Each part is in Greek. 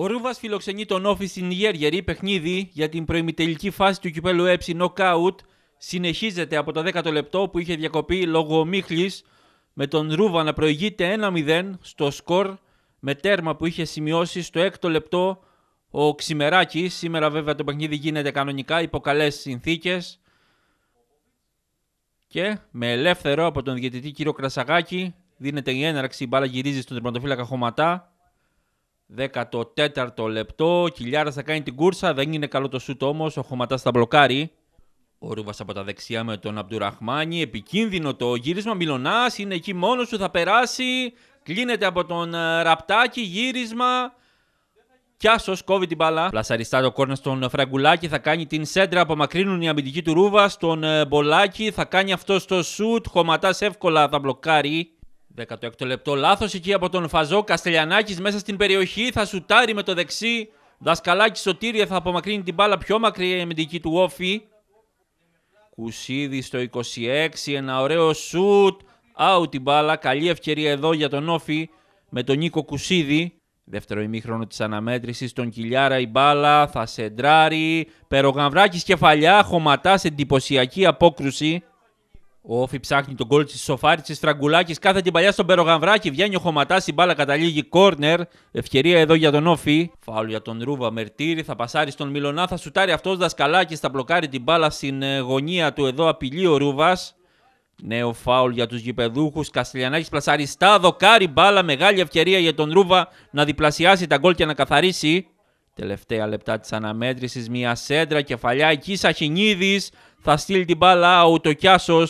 Ο Ρούβας φιλοξενεί τον Όφη στην γέργερη παιχνίδι για την προημιτελική φάση του κυπέλου ΕΨΙ Knockout. Συνεχίζεται από το 10ο λεπτό που είχε διακοπεί λόγω ομίχλης με τον Ρούβα να προηγείται 1-0 στο σκορ με τέρμα που είχε σημειώσει στο 6ο λεπτό ο Ξημεράκη. Σήμερα βέβαια το παιχνίδι γίνεται κανονικά υπό καλές συνθήκες. Και με ελεύθερο από τον διαιτητή κύριο Κρασαγάκη δίνεται η έναρξη. Η μπάλα γυρίζει στον τερματοφύλακα Χωματά. 14ο λεπτό, Κιλιάρας θα κάνει την κούρσα, δεν είναι καλό το σούτ όμως, ο Χωματάς θα μπλοκάρει. Ο Ρούβας από τα δεξιά με τον Αμπτουραχμάνη. Επικίνδυνο το γύρισμα. Μιλονά είναι εκεί μόνος του, θα περάσει. Κλείνεται από τον ε, Ραπτάκη. Γύρισμα. Κιάσος κόβει την μπαλά. Πλασαριστά το κόρνα στον Φραγκουλάκη. Θα κάνει την σέντρα. Απομακρύνουν οι αμυντικοί του Ρούβα. Στον ε, Μπολάκη θα κάνει αυτό το σουτ. Χωματάς εύκολα θα μπλοκάρει. 16ο λεπτό λάθος εκεί από τον Φαζό Καστελιανάκης μέσα στην περιοχή. Θα σουτάρει με το δεξί. Δασκαλάκι Σωτήρια θα απομακρύνει την μπάλα πιο μακριά η αμυντική του όφη. Κουσίδη στο 26. Ένα ωραίο σουτ. Άου την μπάλα. Καλή ευκαιρία εδώ για τον όφη με τον Νίκο Κουσίδη. Δεύτερο ημίχρονο της αναμέτρησης. Τον Κιλιάρα η μπάλα θα σεντράρει. Περογαμβράκης κεφαλιά. Χωματάς εντυπωσιακή απόκρουση. Ο Όφη ψάχνει τον κόλ της Σοφάρης, της Τραγκουλάκη. Κάθε την παλιά στον Περογαμβράκη. Βγαίνει ο Χωματάς, η μπάλα καταλήγει κόρνερ. Ευκαιρία εδώ για τον Όφη. Φάουλ για τον Ρούβα Μερτήρη. Θα πασάρει στον Μιλονά. Θα σουτάρει αυτός δασκαλάκι. Θα μπλοκάρει την μπάλα στην ε, γωνία του. Εδώ απειλεί ο Ρούβας. Νέο φάουλ για τους γηπεδούχους. Καστιλιανάκη πλασαριστά. Δοκάρει μπάλα. Μεγάλη ευκαιρία για τον Ρούβα να διπλασιάσει τα γκολ και να καθαρίσει. Τελευταία λεπτά της αναμέτρησης. Μια σέντρα κεφαλιά. Εκεί Σαχινίδης θα στείλει την μπάλα. Ο Τοκιάσος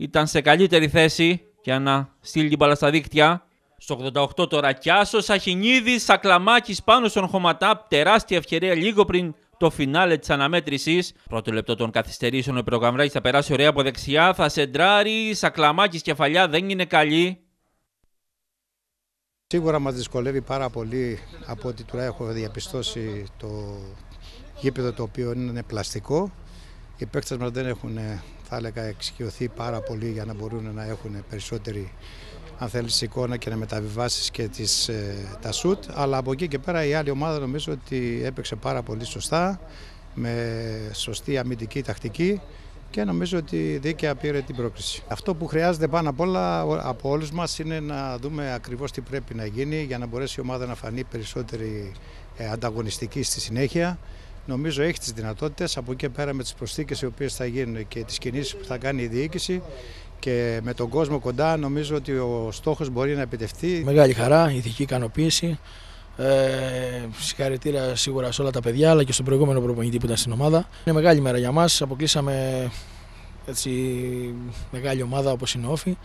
ήταν σε καλύτερη θέση για να στείλει την μπάλα στα δίκτυα. Στο 88 τώρα Κιάσο Σαχινίδης, Σακλαμάκης πάνω στον Χωματά. Τεράστια ευκαιρία λίγο πριν το φινάλε της αναμέτρησης. Πρώτο λεπτό των καθυστερήσεων. Ο Πυρογαμράκη θα περάσει ωραία από δεξιά. Θα σεντράρει. Σακλαμάκης κεφαλιά δεν είναι καλή. Σίγουρα μας δυσκολεύει πάρα πολύ από ό,τι τουλάχιστον έχω διαπιστώσει το γήπεδο το οποίο είναι πλαστικό. Οι παίκτες μας δεν έχουν ε, θα έλεγα εξοικειωθεί πάρα πολύ για να μπορούν να έχουν περισσότερη αν θέλεις εικόνα και να μεταβιβάσεις και τις, ε, τα σουτ αλλά από εκεί και πέρα η άλλη ομάδα νομίζω ότι έπαιξε πάρα πολύ σωστά με σωστή αμυντική τακτική και νομίζω ότι δίκαια πήρε την πρόκληση. Αυτό που χρειάζεται πάνω απ' όλα από όλους μας είναι να δούμε ακριβώς τι πρέπει να γίνει για να μπορέσει η ομάδα να φανεί περισσότερη ε, ανταγωνιστική στη συνέχεια νομίζω έχει τις δυνατότητες από εκεί πέρα με τις προσθήκες οι οποίες θα γίνουν και τις κινήσεις που θα κάνει η διοίκηση και με τον κόσμο κοντά νομίζω ότι ο στόχος μπορεί να επιτευχθεί. Μεγάλη χαρά, ηθική ικανοποίηση. Ε, συγχαρητήρια σίγουρα σε όλα τα παιδιά αλλά και στον προηγούμενο προπονητή που ήταν στην ομάδα. Είναι μεγάλη μέρα για μας, αποκλείσαμε έτσι, μεγάλη ομάδα όπως είναι όφη.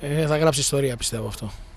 Ε, θα γράψει ιστορία πιστεύω αυτό.